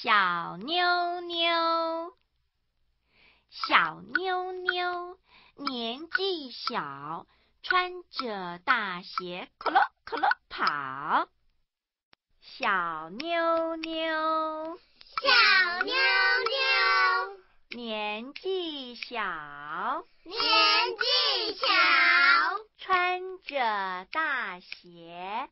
小妞妞，小妞妞，年纪小，穿着大鞋，可咯可咯跑。小妞妞，小妞妞，年纪小，年纪小，穿着大鞋。